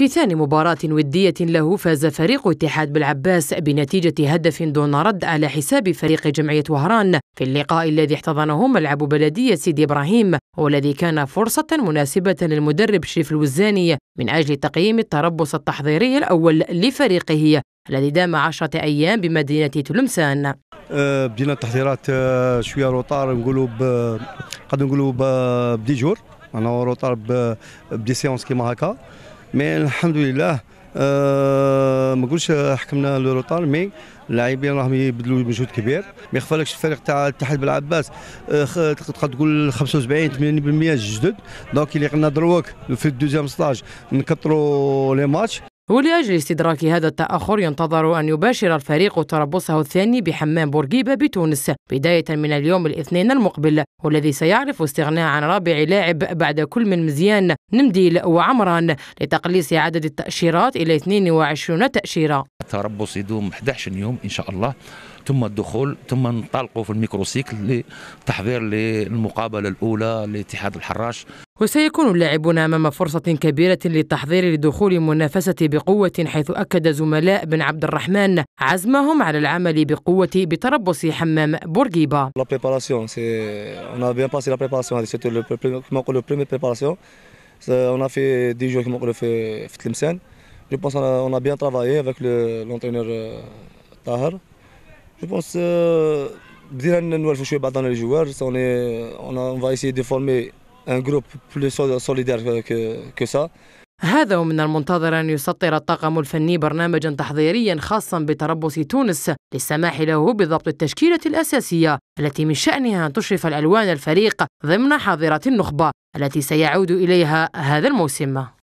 في ثاني مباراة ودية له فاز فريق اتحاد بالعباس بنتيجة هدف دون رد على حساب فريق جمعية وهران في اللقاء الذي احتضنه ملعب بلدية سيدي إبراهيم والذي كان فرصة مناسبة للمدرب شريف الوزاني من أجل تقييم التربص التحضيري الأول لفريقه الذي دام عشرة أيام بمدينة تلمسان أه، بدينا التحضيرات أه، شوية روطار نقولوا قد نقولوا بدي جور انا روطار بدي سيونس كيما هكا مي الحمد لله أه ما نقولش حكمنا لو روتار مي اللاعبين راهم يبذلوا مجهود كبير ما يخفالكش الفريق تاع الاتحاد بالعباس أه تقدر تقول 75 80% جدد دونك اللي قلنا دروك في الدوزيام ستاج نكثروا لي ماتش ولأجل استدراك هذا التأخر ينتظر أن يباشر الفريق تربصه الثاني بحمام بورقيبة بتونس بداية من اليوم الاثنين المقبل والذي سيعرف استغناء عن رابع لاعب بعد كل من مزيان نمديل وعمران لتقليص عدد التأشيرات إلى 22 تأشيرة التربص يدوم 11 يوم إن شاء الله ثم الدخول ثم ننطلقوا في الميكروسيكل لتحضير للمقابلة الأولى لاتحاد الحراش وسيكون اللاعبون أمام فرصة كبيرة للتحضير لدخول المنافسة بقوة حيث أكد زملاء بن عبد الرحمن عزمهم على العمل بقوة بتربص حمام بورقيبة. بدينا نوالفوا شويه بعضنا الجوار سوني انا اون فايسي دي فورمي هذا ومن المنتظر أن يسطر الطاقم الفني برنامجا تحضيريا خاصا بتربص تونس للسماح له بضبط التشكيلة الأساسية التي من شأنها أن تشرف الألوان الفريق ضمن حاضرة النخبة التي سيعود إليها هذا الموسم